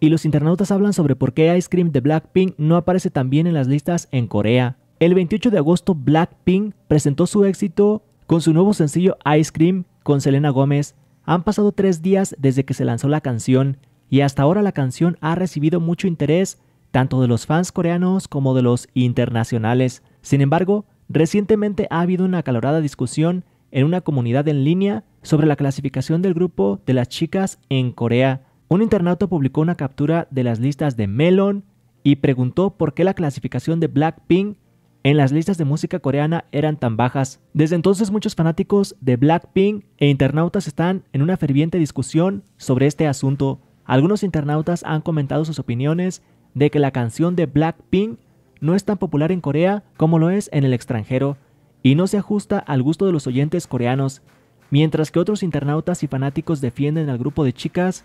y los internautas hablan sobre por qué Ice Cream de Blackpink no aparece también en las listas en Corea. El 28 de agosto, Blackpink presentó su éxito con su nuevo sencillo Ice Cream con Selena Gómez. Han pasado tres días desde que se lanzó la canción y hasta ahora la canción ha recibido mucho interés tanto de los fans coreanos como de los internacionales. Sin embargo, recientemente ha habido una acalorada discusión en una comunidad en línea sobre la clasificación del grupo de las chicas en Corea. Un internauta publicó una captura de las listas de Melon y preguntó por qué la clasificación de Blackpink en las listas de música coreana eran tan bajas. Desde entonces muchos fanáticos de Blackpink e internautas están en una ferviente discusión sobre este asunto. Algunos internautas han comentado sus opiniones de que la canción de Blackpink no es tan popular en Corea como lo es en el extranjero y no se ajusta al gusto de los oyentes coreanos, mientras que otros internautas y fanáticos defienden al grupo de chicas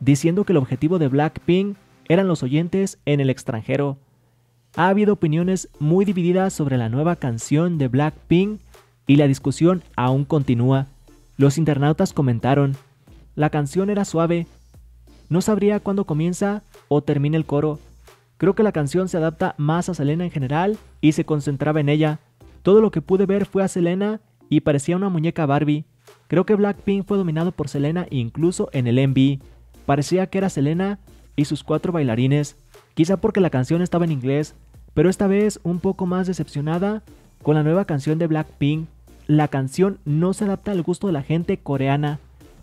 diciendo que el objetivo de Blackpink eran los oyentes en el extranjero. Ha habido opiniones muy divididas sobre la nueva canción de Blackpink y la discusión aún continúa. Los internautas comentaron, la canción era suave, no sabría cuándo comienza o termina el coro. Creo que la canción se adapta más a Selena en general y se concentraba en ella. Todo lo que pude ver fue a Selena y parecía una muñeca Barbie. Creo que Blackpink fue dominado por Selena incluso en el MV. Parecía que era Selena y sus cuatro bailarines, quizá porque la canción estaba en inglés, pero esta vez un poco más decepcionada con la nueva canción de Blackpink. La canción no se adapta al gusto de la gente coreana.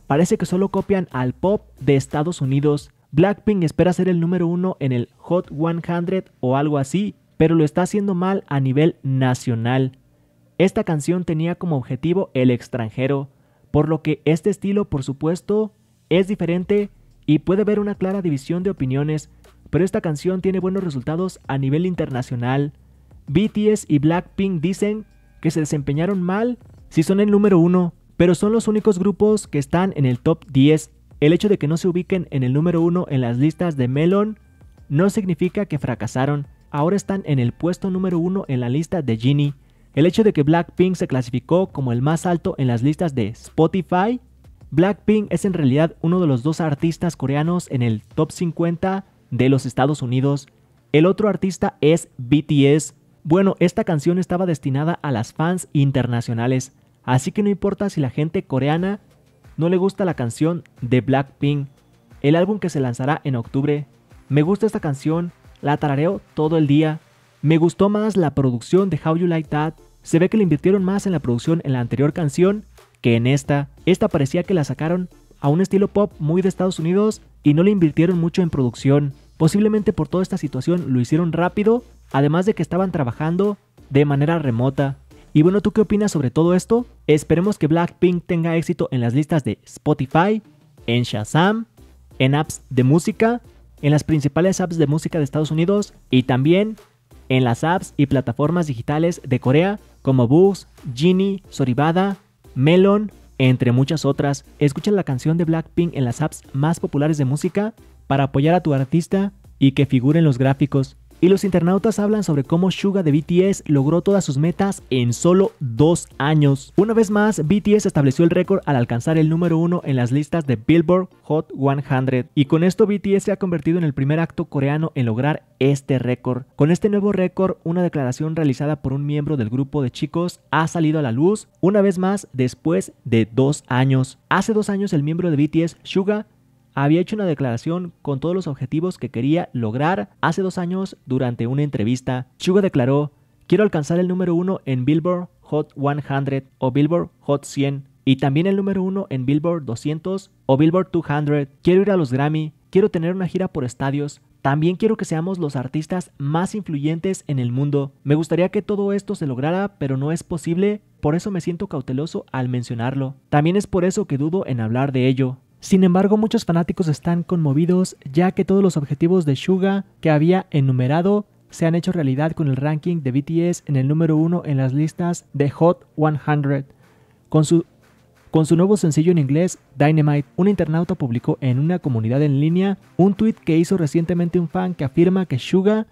Parece que solo copian al pop de Estados Unidos. Blackpink espera ser el número uno en el Hot 100 o algo así, pero lo está haciendo mal a nivel nacional. Esta canción tenía como objetivo el extranjero, por lo que este estilo por supuesto es diferente y puede haber una clara división de opiniones, pero esta canción tiene buenos resultados a nivel internacional. BTS y Blackpink dicen que se desempeñaron mal si son el número uno, pero son los únicos grupos que están en el top 10. El hecho de que no se ubiquen en el número uno en las listas de Melon no significa que fracasaron. Ahora están en el puesto número uno en la lista de Genie. El hecho de que Blackpink se clasificó como el más alto en las listas de Spotify Blackpink es en realidad uno de los dos artistas coreanos en el top 50 de los Estados Unidos. El otro artista es BTS. Bueno, esta canción estaba destinada a las fans internacionales, así que no importa si la gente coreana no le gusta la canción de Blackpink, el álbum que se lanzará en octubre. Me gusta esta canción, la tarareo todo el día. Me gustó más la producción de How You Like That. Se ve que le invirtieron más en la producción en la anterior canción que en esta. Esta parecía que la sacaron a un estilo pop muy de Estados Unidos y no le invirtieron mucho en producción. Posiblemente por toda esta situación lo hicieron rápido, además de que estaban trabajando de manera remota. Y bueno, ¿tú qué opinas sobre todo esto? Esperemos que Blackpink tenga éxito en las listas de Spotify, en Shazam, en apps de música, en las principales apps de música de Estados Unidos y también en las apps y plataformas digitales de Corea como Bus, Genie, Soribada, Melon, entre muchas otras, escucha la canción de Blackpink en las apps más populares de música para apoyar a tu artista y que figuren los gráficos y los internautas hablan sobre cómo Suga de BTS logró todas sus metas en solo dos años. Una vez más, BTS estableció el récord al alcanzar el número uno en las listas de Billboard Hot 100. Y con esto BTS se ha convertido en el primer acto coreano en lograr este récord. Con este nuevo récord, una declaración realizada por un miembro del grupo de chicos ha salido a la luz una vez más después de dos años. Hace dos años el miembro de BTS, Suga, había hecho una declaración con todos los objetivos que quería lograr hace dos años durante una entrevista. Suga declaró, quiero alcanzar el número uno en Billboard Hot 100 o Billboard Hot 100 y también el número uno en Billboard 200 o Billboard 200. Quiero ir a los Grammy, quiero tener una gira por estadios, también quiero que seamos los artistas más influyentes en el mundo. Me gustaría que todo esto se lograra, pero no es posible, por eso me siento cauteloso al mencionarlo. También es por eso que dudo en hablar de ello. Sin embargo, muchos fanáticos están conmovidos ya que todos los objetivos de Suga que había enumerado se han hecho realidad con el ranking de BTS en el número uno en las listas de Hot 100. Con su, con su nuevo sencillo en inglés, Dynamite, un internauta publicó en una comunidad en línea un tweet que hizo recientemente un fan que afirma que Suga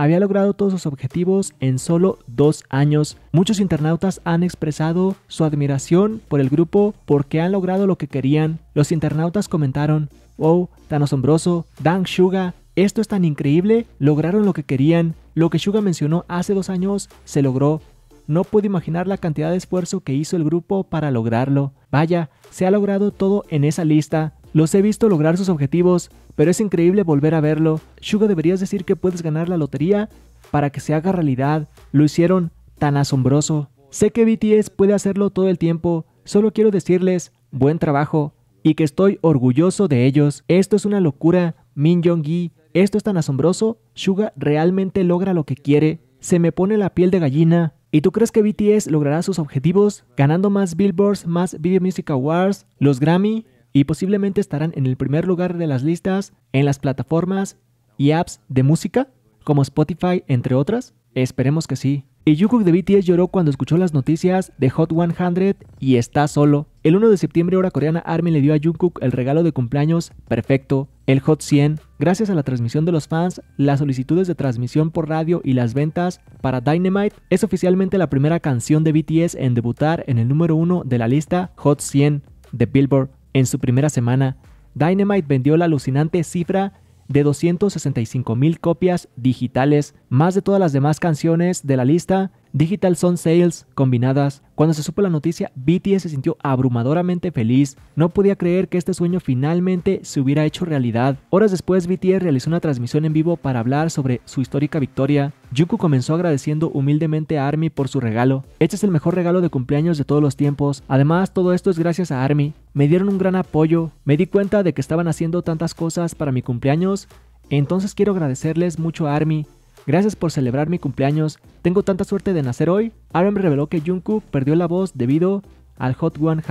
había logrado todos sus objetivos en solo dos años. Muchos internautas han expresado su admiración por el grupo porque han logrado lo que querían. Los internautas comentaron, wow, oh, tan asombroso, Dang Suga, esto es tan increíble, lograron lo que querían. Lo que Suga mencionó hace dos años se logró. No puedo imaginar la cantidad de esfuerzo que hizo el grupo para lograrlo. Vaya, se ha logrado todo en esa lista. Los he visto lograr sus objetivos, pero es increíble volver a verlo. Suga deberías decir que puedes ganar la lotería para que se haga realidad. Lo hicieron tan asombroso. Sé que BTS puede hacerlo todo el tiempo, solo quiero decirles buen trabajo y que estoy orgulloso de ellos. Esto es una locura, Min Jong-gi. Esto es tan asombroso. Suga realmente logra lo que quiere. Se me pone la piel de gallina. ¿Y tú crees que BTS logrará sus objetivos ganando más Billboards, más Video Music Awards, los Grammy? y posiblemente estarán en el primer lugar de las listas en las plataformas y apps de música, como Spotify, entre otras. Esperemos que sí. Y Jungkook de BTS lloró cuando escuchó las noticias de Hot 100 y está solo. El 1 de septiembre, hora coreana, Armin le dio a Jungkook el regalo de cumpleaños perfecto, el Hot 100. Gracias a la transmisión de los fans, las solicitudes de transmisión por radio y las ventas para Dynamite, es oficialmente la primera canción de BTS en debutar en el número 1 de la lista Hot 100 de Billboard. En su primera semana, Dynamite vendió la alucinante cifra de 265.000 copias digitales, más de todas las demás canciones de la lista Digital son Sales combinadas. Cuando se supo la noticia, BTS se sintió abrumadoramente feliz. No podía creer que este sueño finalmente se hubiera hecho realidad. Horas después, BTS realizó una transmisión en vivo para hablar sobre su histórica victoria. Yuku comenzó agradeciendo humildemente a ARMY por su regalo. Este es el mejor regalo de cumpleaños de todos los tiempos. Además, todo esto es gracias a ARMY. Me dieron un gran apoyo. Me di cuenta de que estaban haciendo tantas cosas para mi cumpleaños. Entonces quiero agradecerles mucho a ARMY Gracias por celebrar mi cumpleaños. Tengo tanta suerte de nacer hoy. RM reveló que Jungkook perdió la voz debido al Hot 100.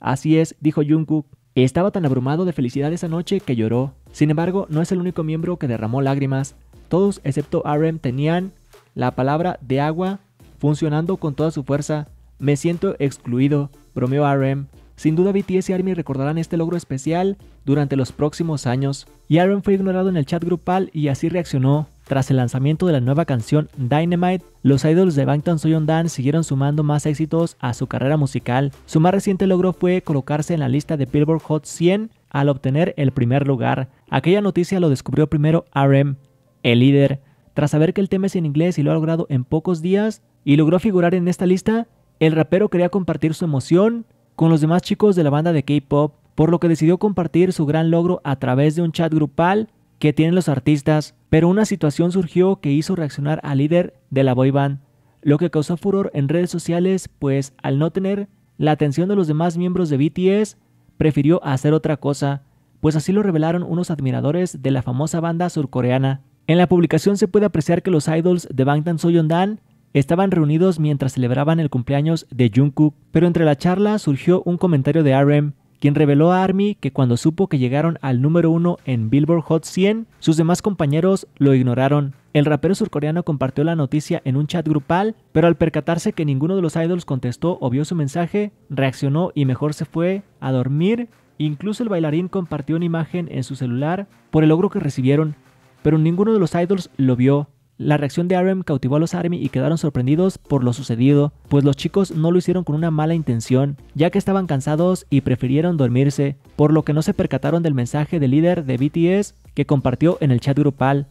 Así es, dijo Jungkook. Estaba tan abrumado de felicidad esa noche que lloró. Sin embargo, no es el único miembro que derramó lágrimas. Todos excepto RM tenían la palabra de agua funcionando con toda su fuerza. Me siento excluido, bromeó RM. Sin duda BTS y ARMY recordarán este logro especial durante los próximos años. Y Aaron fue ignorado en el chat grupal y así reaccionó. Tras el lanzamiento de la nueva canción Dynamite, los idols de Bangtan dan siguieron sumando más éxitos a su carrera musical. Su más reciente logro fue colocarse en la lista de Billboard Hot 100 al obtener el primer lugar. Aquella noticia lo descubrió primero RM, el líder. Tras saber que el tema es en inglés y lo ha logrado en pocos días y logró figurar en esta lista, el rapero quería compartir su emoción con los demás chicos de la banda de K-pop, por lo que decidió compartir su gran logro a través de un chat grupal que tienen los artistas, pero una situación surgió que hizo reaccionar al líder de la boy band, lo que causó furor en redes sociales, pues al no tener la atención de los demás miembros de BTS, prefirió hacer otra cosa, pues así lo revelaron unos admiradores de la famosa banda surcoreana. En la publicación se puede apreciar que los idols de Bangtan dan estaban reunidos mientras celebraban el cumpleaños de Jungkook, pero entre la charla surgió un comentario de RM quien reveló a Army que cuando supo que llegaron al número uno en Billboard Hot 100, sus demás compañeros lo ignoraron. El rapero surcoreano compartió la noticia en un chat grupal, pero al percatarse que ninguno de los idols contestó o vio su mensaje, reaccionó y mejor se fue a dormir. Incluso el bailarín compartió una imagen en su celular por el logro que recibieron, pero ninguno de los idols lo vio. La reacción de Arem cautivó a los Army y quedaron sorprendidos por lo sucedido, pues los chicos no lo hicieron con una mala intención, ya que estaban cansados y prefirieron dormirse, por lo que no se percataron del mensaje del líder de BTS que compartió en el chat grupal.